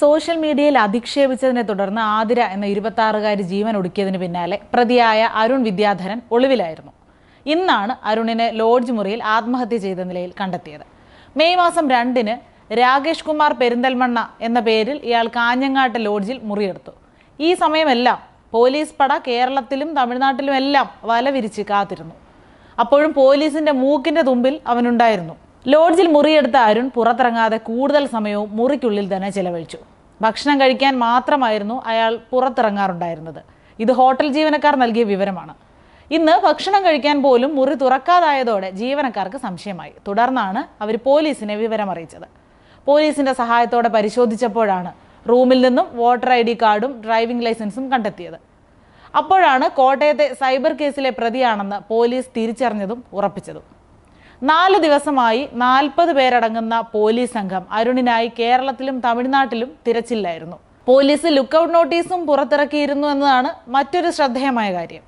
social മീഡിയയിൽ അധിക്ഷേപിച്ചതിനെ തുടർന്ന് ആതിര എന്ന ഇരുപത്താറുകാരി ജീവൻ ഒടുക്കിയതിന് പിന്നാലെ പ്രതിയായ അരുൺ വിദ്യാധരൻ ഒളിവിലായിരുന്നു ഇന്നാണ് അരുണിനെ ലോഡ്ജ് മുറിയിൽ ആത്മഹത്യ ചെയ്ത നിലയിൽ കണ്ടെത്തിയത് മെയ് മാസം രണ്ടിന് രാകേഷ് കുമാർ പെരിന്തൽമണ്ണ എന്ന പേരിൽ ഇയാൾ കാഞ്ഞങ്ങാട്ട് ലോഡ്ജിൽ മുറിയെടുത്തു ഈ സമയമെല്ലാം പോലീസ് പട കേരളത്തിലും തമിഴ്നാട്ടിലും എല്ലാം വല വിരിച്ച് കാത്തിരുന്നു അപ്പോഴും പോലീസിന്റെ മൂക്കിന്റെ തുമ്പിൽ അവനുണ്ടായിരുന്നു ലോഡ്ജിൽ മുറിയെടുത്ത അരുൺ പുറത്തിറങ്ങാതെ കൂടുതൽ സമയവും മുറിക്കുള്ളിൽ തന്നെ ചെലവഴിച്ചു ഭക്ഷണം കഴിക്കാൻ മാത്രമായിരുന്നു അയാൾ പുറത്തിറങ്ങാറുണ്ടായിരുന്നത് ഇത് ഹോട്ടൽ ജീവനക്കാർ നൽകിയ വിവരമാണ് ഇന്ന് ഭക്ഷണം കഴിക്കാൻ പോലും മുറി തുറക്കാതായതോടെ ജീവനക്കാർക്ക് സംശയമായി തുടർന്നാണ് അവർ പോലീസിനെ വിവരമറിയിച്ചത് പോലീസിന്റെ സഹായത്തോടെ പരിശോധിച്ചപ്പോഴാണ് റൂമിൽ നിന്നും വോട്ടർ ഐ ഡി കാർഡും ഡ്രൈവിംഗ് ലൈസൻസും കണ്ടെത്തിയത് അപ്പോഴാണ് കോട്ടയത്തെ സൈബർ കേസിലെ പ്രതിയാണെന്ന് പോലീസ് തിരിച്ചറിഞ്ഞതും ഉറപ്പിച്ചതും നാല് ദിവസമായി നാൽപ്പത് പേരടങ്ങുന്ന പോലീസ് സംഘം അരുണിനായി കേരളത്തിലും തമിഴ്നാട്ടിലും തിരച്ചില്ലായിരുന്നു പോലീസ് ലുക്കൌട്ട് നോട്ടീസും പുറത്തിറക്കിയിരുന്നു എന്നതാണ് മറ്റൊരു ശ്രദ്ധേയമായ കാര്യം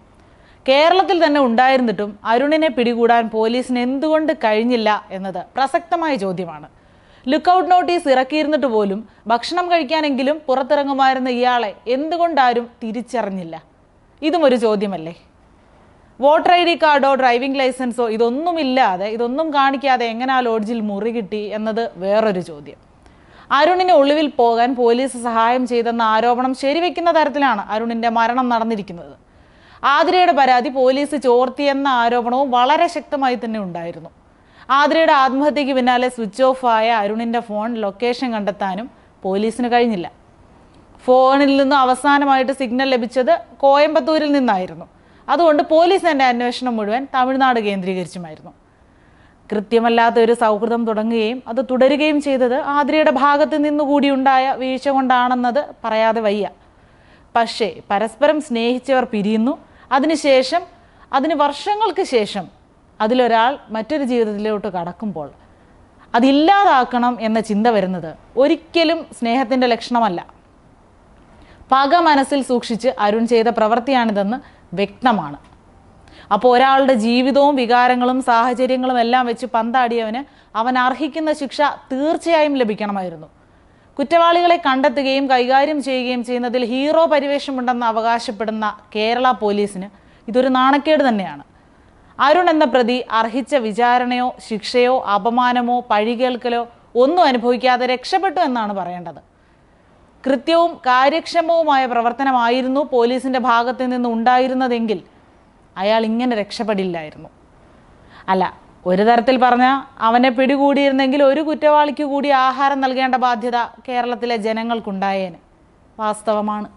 കേരളത്തിൽ തന്നെ ഉണ്ടായിരുന്നിട്ടും അരുണിനെ പിടികൂടാൻ പോലീസിന് എന്തുകൊണ്ട് കഴിഞ്ഞില്ല എന്നത് പ്രസക്തമായ ചോദ്യമാണ് ലുക്കൌട്ട് നോട്ടീസ് ഇറക്കിയിരുന്നിട്ട് പോലും ഭക്ഷണം കഴിക്കാനെങ്കിലും പുറത്തിറങ്ങുമായിരുന്ന ഇയാളെ എന്തുകൊണ്ടാരും തിരിച്ചറിഞ്ഞില്ല ഇതും ഒരു ചോദ്യമല്ലേ വോട്ടർ ഐ ഡി കാർഡോ ഡ്രൈവിംഗ് ലൈസൻസോ ഇതൊന്നുമില്ലാതെ ഇതൊന്നും കാണിക്കാതെ എങ്ങനെ ആ ലോഡ്ജിൽ മുറി കിട്ടി എന്നത് വേറൊരു ചോദ്യം അരുണിന് ഒളിവിൽ പോകാൻ പോലീസ് സഹായം ചെയ്തെന്ന ആരോപണം ശരിവെക്കുന്ന തരത്തിലാണ് അരുണിൻ്റെ മരണം നടന്നിരിക്കുന്നത് ആതിരയുടെ പരാതി പോലീസ് ചോർത്തിയെന്ന ആരോപണവും വളരെ ശക്തമായി തന്നെ ഉണ്ടായിരുന്നു ആതിരയുടെ ആത്മഹത്യയ്ക്ക് പിന്നാലെ സ്വിച്ച് ഓഫ് ആയ അരുണിൻ്റെ ഫോൺ ലൊക്കേഷൻ കണ്ടെത്താനും പോലീസിന് കഴിഞ്ഞില്ല ഫോണിൽ നിന്ന് അവസാനമായിട്ട് സിഗ്നൽ ലഭിച്ചത് കോയമ്പത്തൂരിൽ നിന്നായിരുന്നു അതുകൊണ്ട് പോലീസ് തന്നെ അന്വേഷണം മുഴുവൻ തമിഴ്നാട് കേന്ദ്രീകരിച്ചുമായിരുന്നു കൃത്യമല്ലാത്ത ഒരു സൗഹൃദം തുടങ്ങുകയും അത് തുടരുകയും ചെയ്തത് ആതിരയുടെ ഭാഗത്ത് നിന്നുകൂടിയുണ്ടായ വീഴ്ച കൊണ്ടാണെന്നത് പറയാതെ വയ്യ പക്ഷേ പരസ്പരം സ്നേഹിച്ചവർ പിരിയുന്നു അതിനുശേഷം അതിന് വർഷങ്ങൾക്ക് ശേഷം അതിലൊരാൾ മറ്റൊരു ജീവിതത്തിലോട്ട് കടക്കുമ്പോൾ അതില്ലാതാക്കണം എന്ന ചിന്ത വരുന്നത് ഒരിക്കലും സ്നേഹത്തിൻ്റെ ലക്ഷണമല്ല പക മനസ്സിൽ സൂക്ഷിച്ച് അരുൺ ചെയ്ത പ്രവൃത്തിയാണിതെന്ന് വ്യക്തമാണ് അപ്പോൾ ഒരാളുടെ ജീവിതവും വികാരങ്ങളും സാഹചര്യങ്ങളും എല്ലാം വെച്ച് പന്താടിയവന് അവൻ അർഹിക്കുന്ന ശിക്ഷ തീർച്ചയായും ലഭിക്കണമായിരുന്നു കുറ്റവാളികളെ കണ്ടെത്തുകയും കൈകാര്യം ചെയ്യുകയും ചെയ്യുന്നതിൽ ഹീറോ പരിവേഷമുണ്ടെന്ന് അവകാശപ്പെടുന്ന കേരള പോലീസിന് ഇതൊരു നാണക്കേട് തന്നെയാണ് അരുൺ എന്ന പ്രതി അർഹിച്ച വിചാരണയോ ശിക്ഷയോ അപമാനമോ പഴികേൽക്കലോ ഒന്നും അനുഭവിക്കാതെ രക്ഷപ്പെട്ടു എന്നാണ് പറയേണ്ടത് കൃത്യവും കാര്യക്ഷമവുമായ പ്രവർത്തനമായിരുന്നു പോലീസിൻ്റെ ഭാഗത്ത് നിന്ന് ഉണ്ടായിരുന്നതെങ്കിൽ അയാൾ ഇങ്ങനെ രക്ഷപ്പെടില്ലായിരുന്നു അല്ല ഒരു തരത്തിൽ പറഞ്ഞാൽ അവനെ പിടികൂടിയിരുന്നെങ്കിൽ ഒരു കുറ്റവാളിക്ക് കൂടി ആഹാരം നൽകേണ്ട ബാധ്യത കേരളത്തിലെ ജനങ്ങൾക്കുണ്ടായേനെ വാസ്തവമാണ്